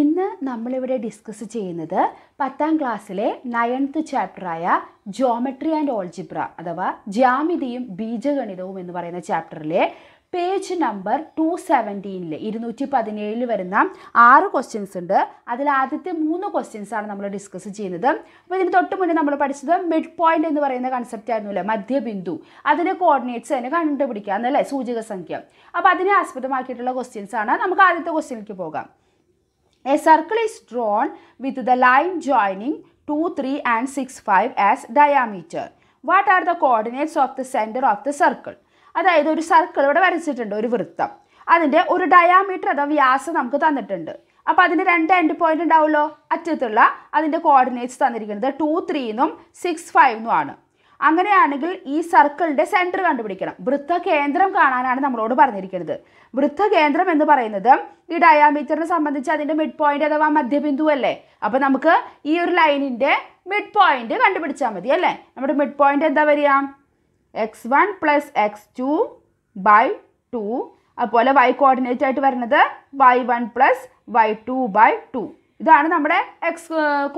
ഇന്ന് നമ്മളിവിടെ ഡിസ്കസ് ചെയ്യുന്നത് പത്താം ക്ലാസ്സിലെ നയൻത്ത് ചാപ്റ്ററായ ജോമെട്രി ആൻഡ് ഓൾജിബ്ര അഥവാ ജ്യാമിതിയും ബീജഗണിതവും എന്ന് പറയുന്ന ചാപ്റ്ററിലെ പേജ് നമ്പർ ടു സെവൻറ്റീനിൽ ഇരുന്നൂറ്റി പതിനേഴിൽ വരുന്ന ആറ് ക്വസ്റ്റ്യൻസ് ഉണ്ട് അതിൽ ആദ്യത്തെ മൂന്ന് ക്വസ്റ്റ്യൻസ് ആണ് നമ്മൾ ഡിസ്കസ് ചെയ്യുന്നത് അപ്പോൾ ഇതിന് തൊട്ട് മുന്നേ നമ്മൾ പഠിച്ചത് മിഡ് പോയിന്റ് എന്ന് പറയുന്ന കൺസെപ്റ്റ് ആയിരുന്നില്ല മധ്യബിന്ദു അതിൻ്റെ കോർഡിനേറ്റ്സ് തന്നെ കണ്ടുപിടിക്കുക എന്നല്ലേ സൂചക സംഖ്യ അപ്പോൾ അതിനെ ആസ്പദമാക്കിയിട്ടുള്ള ക്വസ്റ്റ്യൻസ് ആണ് നമുക്ക് ആദ്യത്തെ ക്വസ്റ്റ്യനിലേക്ക് പോകാം a circle is drawn with the line joining two three and six five as diameter what are the coordinates of the centre of the circle അതായത് ഒരു സർക്കിൾ ഇവിടെ വരച്ചിട്ടുണ്ട് ഒരു വൃത്തം അതിൻ്റെ ഒരു ഡയാമീറ്റർ അഥവാ വ്യാസം നമുക്ക് തന്നിട്ടുണ്ട് അപ്പോൾ അതിന് രണ്ട് എൻഡ് പോയിന്റ് ഉണ്ടാവുമല്ലോ അറ്റത്തുള്ള അതിൻ്റെ കോർഡിനേറ്റ്സ് തന്നിരിക്കുന്നത് ടു ത്രീന്നും സിക്സ് ഫൈവ് എന്നും ആണ് അങ്ങനെയാണെങ്കിൽ ഈ സർക്കിളിൻ്റെ സെൻറ്റർ കണ്ടുപിടിക്കണം വൃത്ത കേന്ദ്രം കാണാനാണ് നമ്മളോട് പറഞ്ഞിരിക്കുന്നത് വൃത്ത കേന്ദ്രം എന്ന് പറയുന്നത് ഈ ഡയാമീറ്ററിനെ സംബന്ധിച്ച് അതിൻ്റെ മിഡ് പോയിന്റ് അഥവാ മധ്യബിന്ദു അല്ലേ അപ്പോൾ നമുക്ക് ഈ ഒരു ലൈനിൻ്റെ മിഡ് പോയിന്റ് കണ്ടുപിടിച്ചാൽ മതി അല്ലേ നമ്മുടെ മിഡ് പോയിന്റ് എന്താ വരിക X one plus X two by two അതുപോലെ വൈ കോർഡിനേറ്റ് ആയിട്ട് വരുന്നത് Y one plus Y two by two ഇതാണ് നമ്മുടെ എക്സ്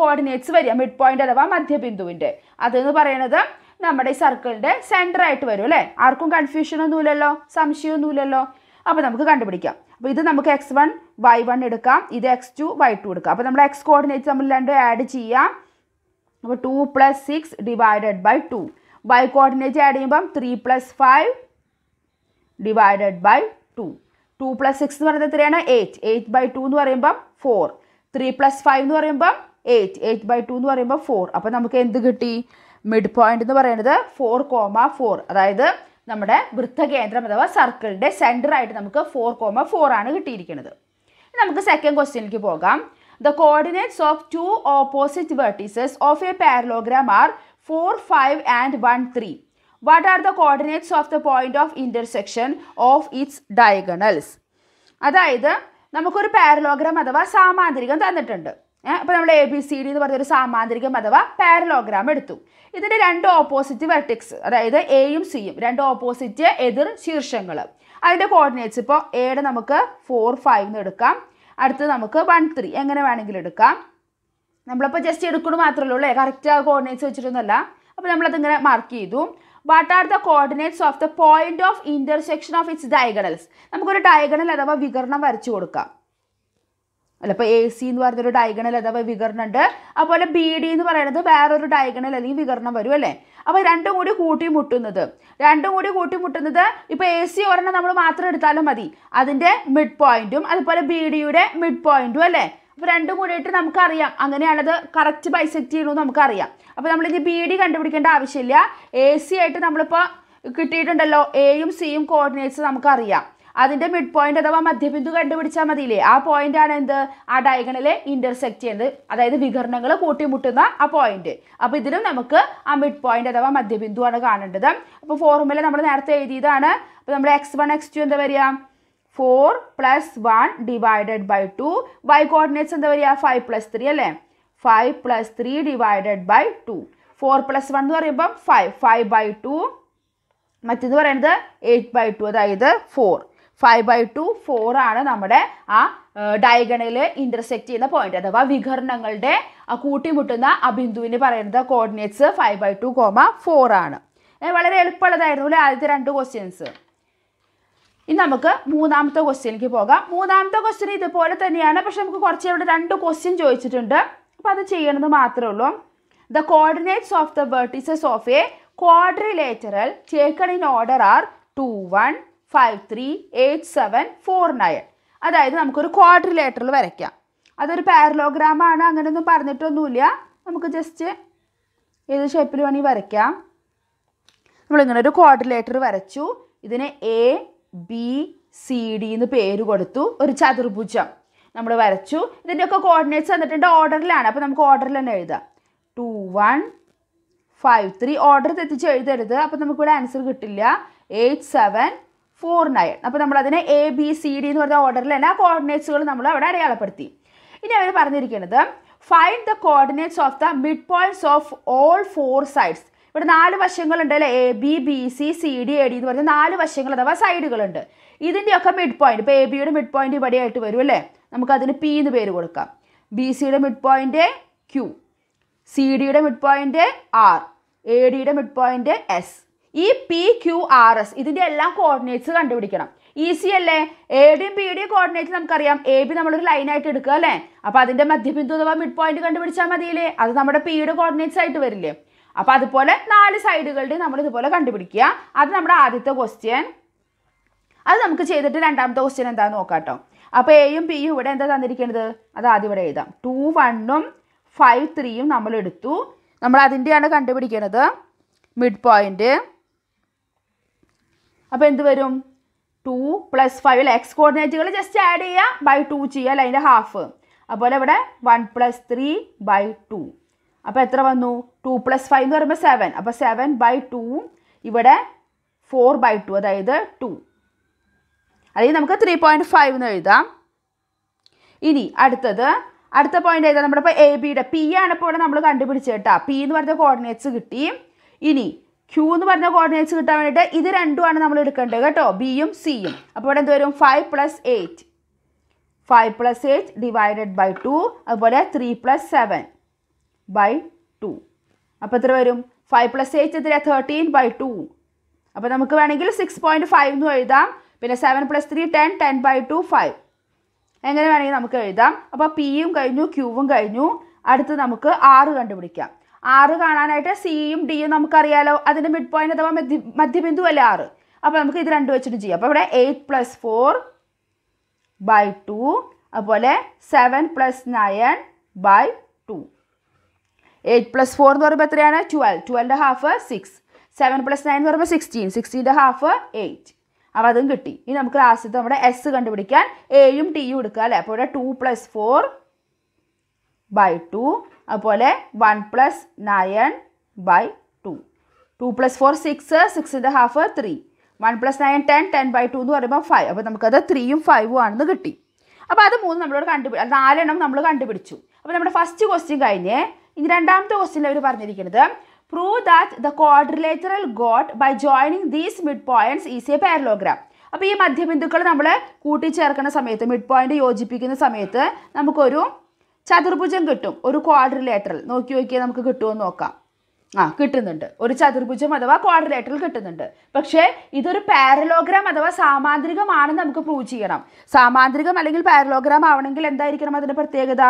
കോർഡിനേറ്റ്സ് വരിക മിഡ് പോയിന്റ് അഥവാ മധ്യബിന്ദുവിൻ്റെ അതെന്ന് പറയുന്നത് നമ്മുടെ ഈ സർക്കിളിൻ്റെ സെൻറ്റർ ആയിട്ട് വരും അല്ലേ ആർക്കും കൺഫ്യൂഷൻ കൺഫ്യൂഷനൊന്നുമില്ലല്ലോ സംശയമൊന്നുമില്ലല്ലോ അപ്പോൾ നമുക്ക് കണ്ടുപിടിക്കാം അപ്പോൾ ഇത് നമുക്ക് എക്സ് വൺ വൈ വൺ എടുക്കാം ഇത് എക്സ് ടു വൈ ടു എടുക്കാം അപ്പോൾ നമ്മൾ എക്സ് കോർഡിനേറ്റ് നമ്മൾ രണ്ട് ആഡ് ചെയ്യാം അപ്പോൾ two plus six divided by two Y coordinate add ചെയ്യുമ്പം three plus five divided by two two plus six എന്ന് പറയുന്നത് എത്രയാണ് എയ്റ്റ് എയ്റ്റ് ബൈ ടു എന്ന് പറയുമ്പം ഫോർ ത്രീ പ്ലസ് ഫൈവ് എന്ന് പറയുമ്പം എയ്റ്റ് എയ്റ്റ് ബൈ ടു എന്ന് പറയുമ്പോൾ ഫോർ അപ്പോൾ നമുക്ക് എന്ത് കിട്ടി മിഡ് പോയിന്റ് എന്ന് പറയുന്നത് ഫോർ കോമ ഫോർ അതായത് നമ്മുടെ വൃത്തകേന്ദ്രം അഥവാ സർക്കിളിൻ്റെ സെൻറ്ററായിട്ട് നമുക്ക് ഫോർ കോമ ഫോർ ആണ് കിട്ടിയിരിക്കുന്നത് നമുക്ക് സെക്കൻഡ് ക്വസ്റ്റ്യനിലേക്ക് പോകാം the coordinates of two opposite vertices of a parallelogram are four five and one three what are the coordinates of the point of intersection of its diagonals അതായത് നമുക്കൊരു parallelogram അഥവാ സാമാന്തരികം തന്നിട്ടുണ്ട് അപ്പോൾ നമ്മൾ എ ബി സി ഡി എന്ന് പറഞ്ഞൊരു സാമാന്തരികം അഥവാ parallelogram എടുത്തു ഇതിൻ്റെ രണ്ട് ഓപ്പോസിറ്റ് വെർട്ടിക്സ് അതായത് എയും സിയും രണ്ട് ഓപ്പോസിറ്റ് എതിർ ശീർഷങ്ങൾ അതിൻ്റെ കോർഡിനേറ്റ്സ് ഇപ്പോൾ എയുടെ നമുക്ക് ഫോർ ഫൈവ് എന്ന് എടുക്കാം അടുത്ത് നമുക്ക് വൺ ത്രീ എങ്ങനെ വേണമെങ്കിലും എടുക്കാം നമ്മളിപ്പോൾ ജസ്റ്റ് എടുക്കണു മാത്രമേ അല്ലേ കറക്റ്റ് കോർഡിനേറ്റ്സ് വെച്ചിട്ടൊന്നുമല്ല അപ്പോൾ നമ്മളതിങ്ങനെ മാർക്ക് ചെയ്തു what are the coordinates of the point of intersection of its diagonals നമുക്കൊരു ഡയഗണൽ അഥവാ വികരണം വരച്ചു കൊടുക്കാം അല്ല അപ്പോൾ എ സി എന്ന് പറയുന്നൊരു ഡയഗണൽ അഥവാ വികരണം ഉണ്ട് അതുപോലെ ബി ഡി എന്ന് പറയുന്നത് വേറൊരു ഡയഗണൽ അല്ലെങ്കിൽ വികരണം വരും അല്ലേ അപ്പോൾ രണ്ടും കൂടി കൂട്ടിമുട്ടുന്നത് രണ്ടും കൂടി കൂട്ടിമുട്ടുന്നത് ഇപ്പൊ എ സി ഒരെണ്ണം നമ്മൾ മാത്രം എടുത്താലും മതി അതിന്റെ മിഡ് പോയിന്റും അതുപോലെ ബി ഡിയുടെ മിഡ് പോയിന്റും അല്ലേ അപ്പോൾ രണ്ടും കൂടിയിട്ട് നമുക്കറിയാം അങ്ങനെയാണത് കറക്റ്റ് ബൈസെക്റ്റ് ചെയ്യണമെന്ന് നമുക്കറിയാം അപ്പോൾ നമ്മളിനി ബി ഡി കണ്ടുപിടിക്കേണ്ട ആവശ്യമില്ല എ സി ആയിട്ട് നമ്മളിപ്പോൾ കിട്ടിയിട്ടുണ്ടല്ലോ എയും സിയും കോർഡിനേറ്റ്സ് നമുക്കറിയാം അതിൻ്റെ മിഡ് പോയിന്റ് അഥവാ മധ്യബിന്ദു കണ്ടുപിടിച്ചാൽ മതിയില്ലേ ആ പോയിന്റ് ആണ് എന്ത് ആ ഡയഗണലെ ഇന്റർസെക്ട് ചെയ്യുന്നത് അതായത് വികരണങ്ങൾ കൂട്ടിമുട്ടുന്ന ആ പോയിന്റ് അപ്പോൾ ഇതിലും നമുക്ക് ആ മിഡ് പോയിന്റ് അഥവാ മധ്യബിന്ദു ആണ് കാണേണ്ടത് അപ്പോൾ ഫോർമുല നമ്മൾ നേരത്തെ എഴുതിയതാണ് അപ്പോൾ നമ്മൾ എക്സ് വൺ എക്സ് ടു എന്താ പറയുക four plus one divided by two Y coordinates എന്താ പറയുക ഫൈവ് പ്ലസ് ത്രീ അല്ലേ five plus three divided by two four plus one എന്ന് പറയുമ്പം ഫൈവ് ഫൈവ് ബൈ ടു മറ്റെന്ന് പറയുന്നത് എയ്റ്റ് ബൈ ടു അതായത് four five by two four ആണ് നമ്മുടെ ആ ഡയഗണയിൽ ഇന്റർസെക്റ്റ് ചെയ്യുന്ന പോയിന്റ് അഥവാ വികരണങ്ങളുടെ കൂട്ടിമുട്ടുന്ന ആ ബിന്ദുവിന് പറയുന്നത് coordinates five by two comma four ആണ് വളരെ എളുപ്പമുള്ളതായിരുന്നു അല്ലേ ആദ്യത്തെ രണ്ട് ക്വസ്റ്റ്യൻസ് ഇനി നമുക്ക് മൂന്നാമത്തെ ക്വസ്റ്റ്യനിലേക്ക് പോകാം മൂന്നാമത്തെ ക്വസ്റ്റ്യൻ ഇതുപോലെ തന്നെയാണ് പക്ഷെ നമുക്ക് കുറച്ച് ഇവിടെ രണ്ട് ക്വസ്റ്റ്യൻ ചോദിച്ചിട്ടുണ്ട് അപ്പോൾ അത് ചെയ്യണമെന്ന് മാത്രമേ ഉള്ളൂ the coordinates of the vertices of a quadrilateral taken in order are two one five three eight seven four nine അതായത് നമുക്കൊരു ലേറ്ററിൽ വരയ്ക്കാം അതൊരു പാരലോഗ്രാമാണ് അങ്ങനെയൊന്നും പറഞ്ഞിട്ടൊന്നുമില്ല നമുക്ക് ജസ്റ്റ് ഏത് ഷേപ്പിൽ വേണമെങ്കിൽ വരയ്ക്കാം നമ്മളിങ്ങനെ ഒരു ക്വാഡ്രിലേറ്റർ വരച്ചു ഇതിന് എ ബി സി ഡി എന്ന് പേര് കൊടുത്തു ഒരു ചതുർഭുജം നമ്മൾ വരച്ചു ഇതിൻ്റെയൊക്കെ കോർഡിനേറ്റ്സ് തന്നിട്ടുണ്ട് ഓർഡറിലാണ് അപ്പോൾ നമുക്ക് ഓർഡറിൽ തന്നെ എഴുതാം two one five three order തെറ്റിച്ച് എഴുതരുത് അപ്പോൾ നമുക്കിവിടെ ആൻസർ കിട്ടില്ല എയ്റ്റ് സെവൻ ഫോർ നയൻ അപ്പോൾ നമ്മളതിനെ എ ബി സി ഡി എന്ന് പറഞ്ഞ ഓർഡറിൽ എല്ലാ ആ കോർഡിനേറ്റ്സുകൾ നമ്മൾ അവിടെ അടയാളപ്പെടുത്തി ഇനി അവർ പറഞ്ഞിരിക്കുന്നത് find the coordinates of the mid points of all four sides ഇവിടെ നാല് വശങ്ങളുണ്ട് അല്ലേ A B B C C D A D എന്ന് പറഞ്ഞ നാല് വശങ്ങൾ അഥവാ സൈഡുകളുണ്ട് ഇതിൻ്റെയൊക്കെ മിഡ് പോയിന്റ് ഇപ്പോൾ എ ബിയുടെ മിഡ് പോയിന്റ് ഇവിടെയായിട്ട് വരും അല്ലേ നമുക്ക് അതിന് പി എന്ന് പേര് കൊടുക്കാം ബി സിയുടെ മിഡ് പോയിന്റ് ക്യൂ സി ഡിയുടെ മിഡ് പോയിന്റ് ആർ എ ഡിയുടെ മിഡ് പോയിന്റ് എസ് ഈ പി ക്യു ആർ എസ് ഇതിൻ്റെ എല്ലാം കോർഡിനേറ്റ്സ് കണ്ടുപിടിക്കണം ഈസി അല്ലേ എയുടെയും യുടെയും കോർഡിനേറ്റ് നമുക്കറിയാം എ ബി നമ്മളൊരു ലൈനായിട്ട് എടുക്കുക അല്ലേ അപ്പോൾ അതിൻ്റെ മധ്യബിന്ദു അഥവാ മിഡ് പോയിന്റ് കണ്ടുപിടിച്ചാൽ മതിയില്ലേ അത് നമ്മുടെ യുടെ കോർഡിനേറ്റ്സ് ആയിട്ട് വരില്ലേ അപ്പോൾ അതുപോലെ നാല് സൈഡുകളുടെ നമ്മൾ ഇതുപോലെ കണ്ടുപിടിക്കുക അത് നമ്മുടെ ആദ്യത്തെ ക്വസ്റ്റ്യൻ അത് നമുക്ക് ചെയ്തിട്ട് രണ്ടാമത്തെ ക്വസ്റ്റ്യൻ എന്താണെന്ന് നോക്കാം കേട്ടോ അപ്പോൾ എയും യും ഇവിടെ എന്താ തന്നിരിക്കുന്നത് അത് ആദ്യം ഇവിടെ എഴുതാം ടു വണ്ണും ഫൈവ് ത്രീയും നമ്മൾ എടുത്തു നമ്മൾ അതിൻ്റെയാണ് കണ്ടുപിടിക്കുന്നത് മിഡ് പോയിൻറ്റ് അപ്പോൾ എന്ത് വരും ടു പ്ലസ് ഫൈവ് അല്ലെ എക്സ് കോർഡിനേറ്റുകൾ ജസ്റ്റ് ആഡ് ചെയ്യുക ബൈ ടു ചെയ്യുക അല്ലെ അതിൻ്റെ ഹാഫ് അതുപോലെ ഇവിടെ one plus three by two അപ്പോൾ എത്ര വന്നു ടു പ്ലസ് ഫൈവ് എന്ന് പറയുമ്പോൾ സെവൻ അപ്പോൾ സെവൻ ബൈ ടു ഇവിടെ ഫോർ ബൈ ടു അതായത് ടു അതായത് നമുക്ക് ത്രീ പോയിൻറ്റ് ഫൈവ് എന്ന് എഴുതാം ഇനി അടുത്തത് അടുത്ത പോയിന്റ് ഏതാ നമ്മുടെ ഇപ്പോൾ എ ബിയുടെ പി ആണ് ഇപ്പോൾ ഇവിടെ നമ്മൾ കണ്ടുപിടിച്ചേട്ടാ പി എന്ന് പറഞ്ഞ കോർഡിനേറ്റ്സ് കിട്ടി ഇനി ക്യൂ എന്ന് പറഞ്ഞ കോർഡിനേറ്റ്സ് കിട്ടാൻ വേണ്ടിയിട്ട് ഇത് രണ്ടുമാണ് നമ്മൾ എടുക്കേണ്ടത് കേട്ടോ ബിയും സിയും അപ്പോൾ ഇവിടെ എന്ത് വരും five plus eight five plus eight divided by two അതുപോലെ three plus seven by two അപ്പോൾ എത്ര വരും ഫൈവ് പ്ലസ് എയ്റ്റ് എത്രയാണ് തേർട്ടീൻ ബൈ ടു അപ്പോൾ നമുക്ക് വേണമെങ്കിൽ സിക്സ് പോയിൻറ്റ് ഫൈവ് എന്ന് എഴുതാം പിന്നെ seven plus three ten ten by two five എങ്ങനെ വേണമെങ്കിൽ നമുക്ക് എഴുതാം അപ്പോൾ പിയും കഴിഞ്ഞു ക്യൂവും കഴിഞ്ഞു അടുത്ത് നമുക്ക് ആറ് കണ്ടുപിടിക്കാം ആറ് കാണാനായിട്ട് സിയും ഡിയും നമുക്കറിയാലോ അതിൻ്റെ മിഡ് പോയിന്റ് അഥവാ മധ്യ മധ്യബിന്ദു അല്ലേ ആറ് അപ്പോൾ നമുക്ക് ഇത് രണ്ട് വെച്ചിട്ട് ചെയ്യാം അപ്പോൾ ഇവിടെ eight plus four by two അതുപോലെ seven plus nine by two eight plus four എന്ന് പറയുമ്പോൾ എത്രയാണ് ട്വൽവ് ട്വൽവിൻ്റെ half six seven plus nine എന്ന് പറയുമ്പോൾ സിക്സ്റ്റീൻ സിക്സ്റ്റീൻ്റെ ഹാഫ് എയ്റ്റ് അപ്പോൾ അതും കിട്ടി ഇനി നമുക്ക് ലാസ്റ്റ് നമ്മുടെ എസ് കണ്ടുപിടിക്കാൻ എയും ടിയും എടുക്കുക അല്ലേ അപ്പോൾ ഇവിടെ two plus four by two അതുപോലെ one plus nine by two two plus four six സിക്സിൻ്റെ half three one plus nine ten ten by two എന്ന് പറയുമ്പോൾ ഫൈവ് അപ്പോൾ നമുക്കത് ത്രീയും ഫൈവും ആണെന്ന് കിട്ടി അപ്പോൾ അത് മൂന്ന് നമ്മളോട് കണ്ടുപിടി നാലെണ്ണം നമ്മൾ കണ്ടുപിടിച്ചു അപ്പോൾ നമ്മുടെ ഫസ്റ്റ് ക്വസ്റ്റ്യൻ കഴിഞ്ഞ് ഇനി രണ്ടാമത്തെ ക്വസ്റ്റ്യൻ അവർ പറഞ്ഞിരിക്കുന്നത് prove that the quadrilateral god by joining these mid points is a parallelogram അപ്പോൾ ഈ മധ്യബിന്ദുക്കൾ നമ്മൾ കൂട്ടിച്ചേർക്കുന്ന സമയത്ത് മിഡ് പോയിന്റ് യോജിപ്പിക്കുന്ന സമയത്ത് നമുക്കൊരു ചതുർഭുജം കിട്ടും ഒരു ക്വാഡ്രിലേറ്ററൽ നോക്കി നോക്കിയാൽ നമുക്ക് കിട്ടുമെന്ന് നോക്കാം ആ കിട്ടുന്നുണ്ട് ഒരു ചതുർഭുജം അഥവാ ക്വാഡ്രിലേറ്ററൽ കിട്ടുന്നുണ്ട് പക്ഷേ ഇതൊരു പാരലോഗ്രാം അഥവാ സാമാന്ത്രികമാണെന്ന് നമുക്ക് പ്രൂവ് ചെയ്യണം സാമാന്ത്രികം അല്ലെങ്കിൽ പാരലോഗ്രാം ആവണമെങ്കിൽ എന്തായിരിക്കണം അതിൻ്റെ പ്രത്യേകത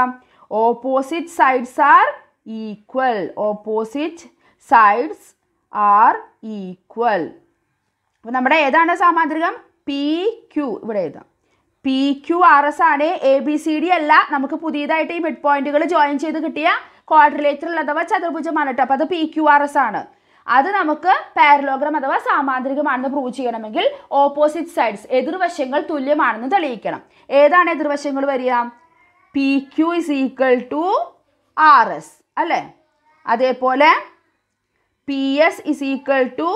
opposite sides are equal opposite sides are equal അപ്പം നമ്മുടെ ഏതാണ് സാമാന്ത്രികം പി ക്യു ഇവിടെ എഴുതാം പി ക്യു ആർ എസ് ആണ് എ ബി സി ഡി അല്ല നമുക്ക് പുതിയതായിട്ട് ഈ മിഡ് പോയിന്റുകൾ ജോയിൻ ചെയ്ത് കിട്ടിയ ക്വാഡ്രിലേറ്റർ അഥവാ ചതുർഭുജമാണ് കേട്ടോ അപ്പോൾ അത് പി ക്യു ആർ എസ് ആണ് അത് നമുക്ക് പാരലോഗ്രം അഥവാ സാമാന്തരികമാണെന്ന് പ്രൂവ് ചെയ്യണമെങ്കിൽ ഓപ്പോസിറ്റ് സൈഡ്സ് എതിർവശങ്ങൾ തുല്യമാണെന്ന് തെളിയിക്കണം ഏതാണ് എതിർവശങ്ങൾ വരിക P Q is equal to R S അല്ലേ അതേപോലെ P S is equal to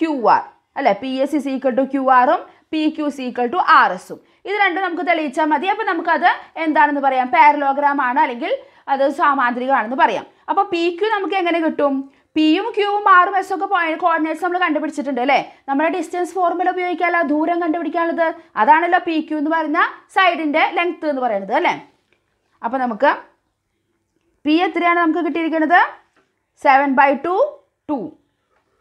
Q R അല്ലേ P S is equal to Q ആറും P Q is equal to R എസും ഇത് രണ്ടും നമുക്ക് തെളിയിച്ചാൽ മതി അപ്പോൾ നമുക്കത് എന്താണെന്ന് പറയാം പാരലോഗ്രാം ആണ് അല്ലെങ്കിൽ അത് സാമാന്തരികമാണെന്ന് പറയാം അപ്പോൾ പി ക്യൂ നമുക്ക് എങ്ങനെ കിട്ടും പിയും ക്യൂവും ആറും എസ് ഒക്കെ പോയിന്റ് കോർഡിനേറ്റ്സ് നമ്മൾ കണ്ടുപിടിച്ചിട്ടുണ്ട് അല്ലേ നമ്മുടെ ഡിസ്റ്റൻസ് ഫോർമുല ഉപയോഗിക്കാനുള്ള ദൂരം കണ്ടുപിടിക്കാനുള്ളത് അതാണല്ലോ പി ക്യൂ എന്ന് പറയുന്ന സൈഡിൻ്റെ ലെങ്ത് എന്ന് പറയുന്നത് അല്ലേ അപ്പോൾ നമുക്ക് പി എത്രയാണ് നമുക്ക് കിട്ടിയിരിക്കുന്നത് സെവൻ ബൈ ടു ടു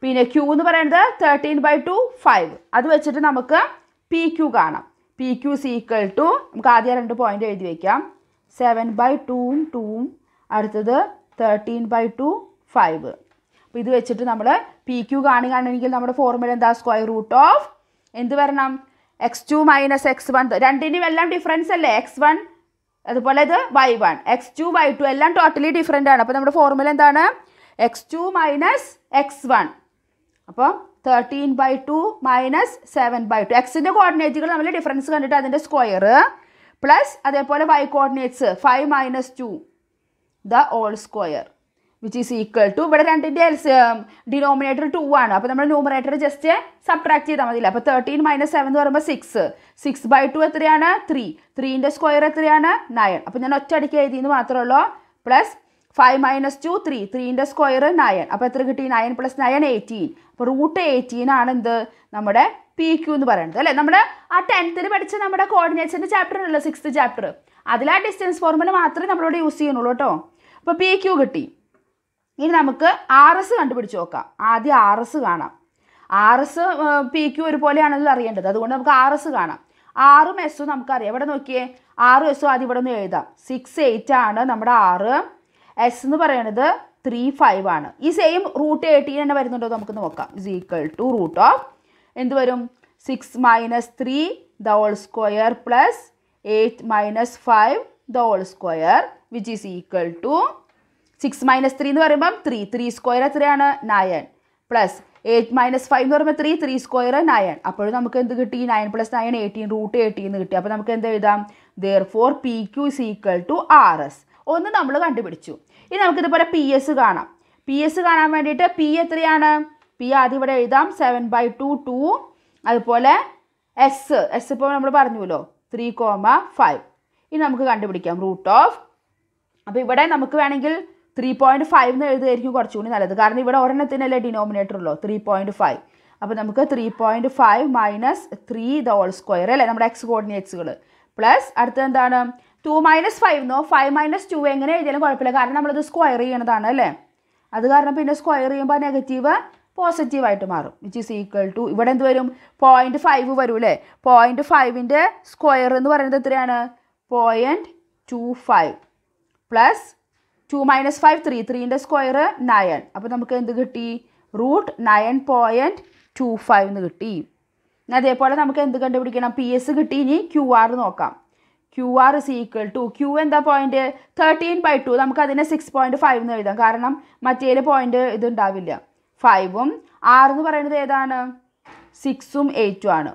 പിന്നെ ക്യൂ എന്ന് പറയുന്നത് തേർട്ടീൻ ബൈ ടു ഫൈവ് അത് വെച്ചിട്ട് നമുക്ക് പി ക്യൂ കാണാം പി ക്യൂ സീക്വൽ ടു നമുക്ക് ആദ്യം രണ്ട് പോയിൻ്റ് എഴുതി വയ്ക്കാം സെവൻ ബൈ ടൂവും ടൂവും അടുത്തത് തേർട്ടീൻ ബൈ ടു ഫൈവ് അപ്പോൾ ഇത് വെച്ചിട്ട് നമ്മൾ പി ക്യൂ കാണുകയാണെങ്കിൽ നമ്മുടെ ഫോർമുല എന്താ സ്ക്വയർ റൂട്ട് ഓഫ് എന്ത് വരണം X two minus X one രണ്ടിനും എല്ലാം ഡിഫറൻസ് അല്ലേ എക്സ് വൺ അതുപോലെ ഇത് Y one X two Y two എല്ലാം ടോട്ടലി ഡിഫറെൻ്റ് ആണ് അപ്പോൾ നമ്മുടെ ഫോർമുല എന്താണ് X two minus X one അപ്പോൾ thirteen by two minus seven by two എക്സിൻ്റെ കോർഡിനേറ്റുകൾ നമ്മൾ ഡിഫറൻസ് കണ്ടിട്ട് അതിൻ്റെ സ്ക്വയർ പ്ലസ് അതേപോലെ Y coordinates five minus two the whole square which is equal to ഇവിടെ രണ്ടിൻ്റെ എൽസ് ഡിനോമിനേറ്റർ ടു ആണ് അപ്പോൾ നമ്മൾ ന്യൂമറേറ്റർ ജസ്റ്റ് സബ്ട്രാക്ട് ചെയ്താൽ മതിയില്ല അപ്പോൾ തേർട്ടീൻ മൈനസ് സെവൻ എന്ന് പറയുമ്പോൾ സിക്സ് സിക്സ് ബൈ ടു എത്രയാണ് ത്രീ ത്രീൻ്റെ സ്ക്വയർ എത്രയാണ് നയൻ അപ്പോൾ ഞാൻ ഒറ്റ അടിക്ക് എഴുതിയെന്ന് മാത്രമേ ഉള്ളൂ plus five minus two three ത്രീൻ്റെ സ്ക്വയർ നയൻ അപ്പോൾ എത്ര കിട്ടി നയൻ പ്ലസ് നയൻ എയ്റ്റീൻ അപ്പോൾ റൂട്ട് എയ്റ്റീൻ ആണ് എന്ത് നമ്മുടെ പി ക്യു എന്ന് പറയുന്നത് അല്ലേ നമ്മുടെ ആ ടെൻത്തിൽ പഠിച്ച നമ്മുടെ കോർഡിനേറ്റ്സിൻ്റെ ചാപ്റ്റർ ഉണ്ടല്ലോ സിക്സ് ചാപ്റ്റർ അതിൽ ആ ഡിസ്റ്റൻസ് ഫോർമുല മാത്രമേ നമ്മളോട് യൂസ് ചെയ്യുന്നുള്ളൂ കേട്ടോ അപ്പോൾ പി ക്യു കിട്ടി ഇനി നമുക്ക് ആർ എസ് കണ്ടുപിടിച്ച് നോക്കാം ആദ്യം ആർ എസ് കാണാം ആർ എസ് പി ക്യു ഒരുപോലെയാണല്ലോ അറിയേണ്ടത് അതുകൊണ്ട് നമുക്ക് ആർ എസ് കാണാം ആറും എസ്സും നമുക്കറിയാം ഇവിടെ നോക്കിയേ ആറും എസ്സും ആദ്യം ഇവിടെ ഒന്ന് എഴുതാം സിക്സ് എയ്റ്റ് ആണ് നമ്മുടെ ആറ് എസ് എന്ന് പറയുന്നത് ത്രീ ഫൈവ് ആണ് ഈ സെയിം റൂട്ട് എയ്റ്റീൻ തന്നെ വരുന്നുണ്ടോ നമുക്ക് നോക്കാം is equal to root of എന്ത് വരും six minus three the whole square plus eight minus five the whole square which is equal to six minus three എന്ന് പറയുമ്പം ത്രീ ത്രീ സ്ക്വയർ എത്രയാണ് nine plus eight minus five എന്ന് പറയുമ്പോൾ three three square nine അപ്പോൾ നമുക്ക് എന്ത് കിട്ടി nine plus nine eighteen root eighteen എന്ന് കിട്ടി അപ്പോൾ നമുക്ക് എന്ത് എഴുതാം therefore P Q is equal to R S ഒന്ന് നമ്മൾ കണ്ടുപിടിച്ചു ഇനി നമുക്കിതുപോലെ പി എസ് കാണാം പി എസ് കാണാൻ വേണ്ടിയിട്ട് പി എത്രയാണ് പി ആദ്യം ഇവിടെ എഴുതാം സെവൻ ബൈ ടു ടു അതുപോലെ എസ് എസ് ഇപ്പോൾ നമ്മൾ പറഞ്ഞുല്ലോ ത്രീ കോമ ഫൈവ് ഇനി നമുക്ക് കണ്ടുപിടിക്കാം റൂട്ട് ഓഫ് അപ്പോൾ ഇവിടെ നമുക്ക് വേണമെങ്കിൽ ത്രീ പോയിൻറ്റ് ഫൈവ് എന്ന് എഴുതുകയായിരിക്കും കുറച്ചുകൂടി നല്ലത് കാരണം ഇവിടെ ഒരെണ്ണത്തിനല്ലേ ഡിനോമിനേറ്റർ ഉള്ളൂ ത്രീ പോയിൻറ്റ് ഫൈവ് അപ്പോൾ നമുക്ക് three point five minus three the whole square അല്ലേ നമ്മുടെ എക്സ് കോർഡിനേറ്റ്സുകൾ പ്ലസ് അടുത്ത എന്താണ് ടു മൈനസ് ഫൈവ് എന്നോ ഫൈവ് മൈനസ് ടു എങ്ങനെ എഴുതിയാലും കുഴപ്പമില്ല കാരണം നമ്മളത് സ്ക്വയർ ചെയ്യണതാണ് അല്ലേ അത് കാരണം പിന്നെ സ്ക്വയർ ചെയ്യുമ്പോൾ നെഗറ്റീവ് പോസിറ്റീവായിട്ട് മാറും വിച്ച് ഈസ് ഈക്വൽ ടു ഇവിടെ എന്ത് വരും പോയിൻറ്റ് ഫൈവ് വരും അല്ലേ പോയിൻറ്റ് ഫൈവിൻ്റെ സ്ക്വയർ എന്ന് പറയുന്നത് എത്രയാണ് point two five plus two minus five three ത്രീൻ്റെ സ്ക്വയർ നയൻ അപ്പോൾ നമുക്ക് എന്ത് കിട്ടി root nine point two five എന്ന് കിട്ടി അതേപോലെ നമുക്ക് എന്ത് കണ്ടുപിടിക്കണം പി എസ് കിട്ടി ഇനി ക്യു ആർ നോക്കാം Q R is equal to Q എന്താ പോയിന്റ് തേർട്ടീൻ ബൈ ടു നമുക്ക് അതിനെ സിക്സ് പോയിന്റ് ഫൈവ് എന്ന് എഴുതാം കാരണം മറ്റേല് പോയിന്റ് ഇത് ഉണ്ടാവില്ല ഫൈവും ആർ എന്ന് പറയുന്നത് ഏതാണ് സിക്സും എയ്റ്റും ആണ്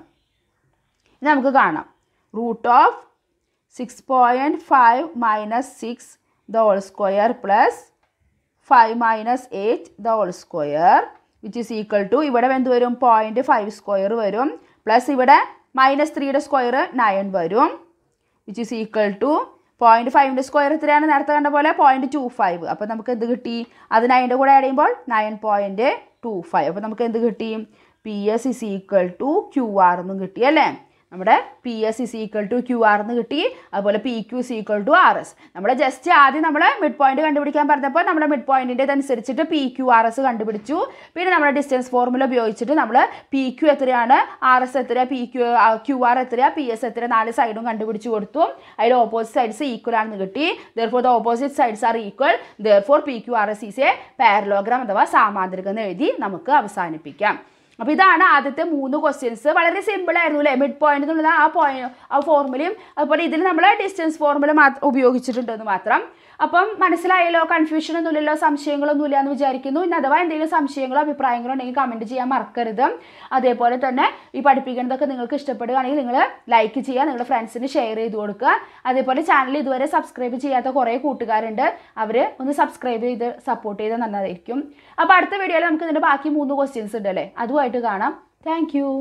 നമുക്ക് കാണാം root of six point five minus six the whole square plus five minus eight the whole square which is equal to ഇവിടെ എന്ത് വരും പോയിൻറ്റ് ഫൈവ് സ്ക്വയർ വരും പ്ലസ് ഇവിടെ മൈനസ് ത്രീയുടെ സ്ക്വയർ നയൻ വരും which is equal to point ഫൈവിൻ്റെ square എത്രയാണ് നേരത്തെ കണ്ട പോലെ പോയിൻറ്റ് ടു ഫൈവ് അപ്പോൾ നമുക്ക് എന്ത് കിട്ടി അത് നയൻ്റെ കൂടെ ആഡ് ചെയ്യുമ്പോൾ നയൻ പോയിൻറ്റ് ടു ഫൈവ് അപ്പോൾ നമുക്ക് എന്ത് കിട്ടി P S is equal to Q R എന്നും കിട്ടി അല്ലേ നമ്മുടെ P S is equal to Q R എന്ന് കിട്ടി അതുപോലെ P Q is equal to R S നമ്മൾ ജസ്റ്റ് ആദ്യം നമ്മൾ മിഡ് പോയിന്റ് കണ്ടുപിടിക്കാൻ പറഞ്ഞപ്പോൾ നമ്മുടെ മിഡ് പോയിന്റിൻ്റെ ഇതനുസരിച്ചിട്ട് പി ക്യു ആർ എസ് കണ്ടുപിടിച്ചു പിന്നെ നമ്മുടെ ഡിസ്റ്റൻസ് ഫോർമുല ഉപയോഗിച്ചിട്ട് നമ്മൾ പി ക്യു എത്രയാണ് ആർ എസ് എത്ര പി ക്യു ക്യു ആർ എത്ര പി എസ് എത്ര നാല് സൈഡും കണ്ടുപിടിച്ചു കൊടുത്തു അതിൽ ഓപ്പോസിറ്റ് സൈഡ്സ് ഈക്വൽ ആണെന്ന് കിട്ടി for the opposite sides are equal for P Q R S is a parallelogram അഥവാ സാമാന്ത്രികം എന്ന് എഴുതി നമുക്ക് അവസാനിപ്പിക്കാം അപ്പോൾ ഇതാണ് ആദ്യത്തെ മൂന്ന് ക്വസ്റ്റ്യൻസ് വളരെ സിമ്പിൾ ആയിരുന്നു അല്ലേ മിഡ് പോയിന്റ് എന്നുള്ളത് ആ പോയിന്റ് ആ ഫോർമുലയും അതുപോലെ ഇതിൽ നമ്മൾ ഡിസ്റ്റൻസ് ഫോർമുല മാത്രം ഉപയോഗിച്ചിട്ടുണ്ടെന്ന് മാത്രം അപ്പം മനസ്സിലായല്ലോ കൺഫ്യൂഷൻ ഒന്നുമില്ലല്ലോ ഇല്ല എന്ന് വിചാരിക്കുന്നു ഇനി അഥവാ എന്തെങ്കിലും സംശയങ്ങളോ അഭിപ്രായങ്ങളോ ഉണ്ടെങ്കിൽ കമൻറ്റ് ചെയ്യാൻ മറക്കരുത് അതേപോലെ തന്നെ ഈ പഠിപ്പിക്കുന്നതൊക്കെ നിങ്ങൾക്ക് ഇഷ്ടപ്പെടുകയാണെങ്കിൽ നിങ്ങൾ ലൈക്ക് ചെയ്യുക നിങ്ങളുടെ ഫ്രണ്ട്സിന് ഷെയർ ചെയ്ത് കൊടുക്കുക അതേപോലെ ചാനൽ ഇതുവരെ സബ്സ്ക്രൈബ് ചെയ്യാത്ത കുറേ കൂട്ടുകാരുണ്ട് അവർ ഒന്ന് സബ്സ്ക്രൈബ് ചെയ്ത് സപ്പോർട്ട് ചെയ്ത് നന്നായിരിക്കും അപ്പോൾ അടുത്ത വീഡിയോയിൽ നമുക്ക് ഇതിൻ്റെ ബാക്കി മൂന്ന് ക്വസ്റ്റ്യൻസ് ഉണ്ട് അല്ലേ അതുമായിട്ട് ആയിട്ട് കാണാം താങ്ക് യു